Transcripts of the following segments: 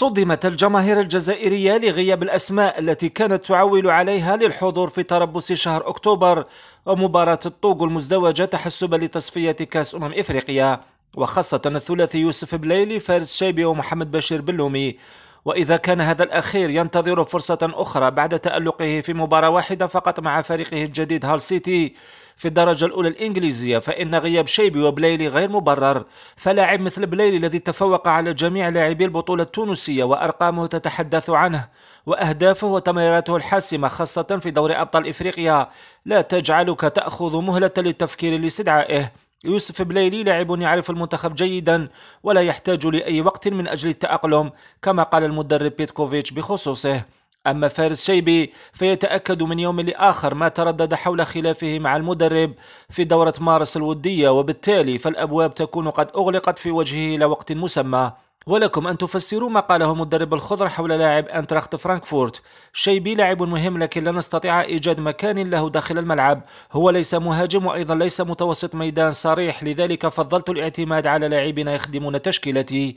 صدمت الجماهير الجزائرية لغياب الأسماء التي كانت تعول عليها للحضور في تربص شهر أكتوبر ومباراة الطوق المزدوجة تحسبا لتصفية كأس أمم إفريقيا وخاصة الثلاثي يوسف بليلي فارس شيبي ومحمد بشير بلومي وإذا كان هذا الأخير ينتظر فرصة أخرى بعد تألقه في مباراة واحدة فقط مع فريقه الجديد هال سيتي في الدرجة الأولى الإنجليزية فإن غياب شيبي وبليلي غير مبرر فلاعب مثل بليلي الذي تفوق على جميع لاعبي البطولة التونسية وأرقامه تتحدث عنه وأهدافه وتمريراته الحاسمة خاصة في دوري أبطال إفريقيا لا تجعلك تأخذ مهلة للتفكير لاستدعائه يوسف بليلي لاعب يعرف المنتخب جيدا ولا يحتاج لأي وقت من أجل التأقلم كما قال المدرب بيتكوفيتش بخصوصه أما فارس شيبي فيتأكد من يوم لآخر ما تردد حول خلافه مع المدرب في دورة مارس الودية وبالتالي فالأبواب تكون قد أغلقت في وجهه لوقت مسمى ولكم أن تفسروا ما قاله مدرب الخضر حول لاعب أنتراخت فرانكفورت شيبي لاعب مهم لكن لا نستطيع إيجاد مكان له داخل الملعب هو ليس مهاجم وأيضا ليس متوسط ميدان صريح لذلك فضلت الاعتماد على لاعبين يخدمون تشكيلتي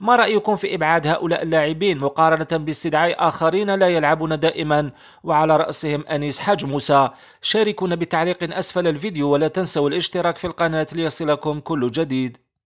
ما رأيكم في إبعاد هؤلاء اللاعبين مقارنة باستدعاء آخرين لا يلعبون دائما وعلى رأسهم أنيس حاج موسى شاركونا بتعليق أسفل الفيديو ولا تنسوا الاشتراك في القناة ليصلكم كل جديد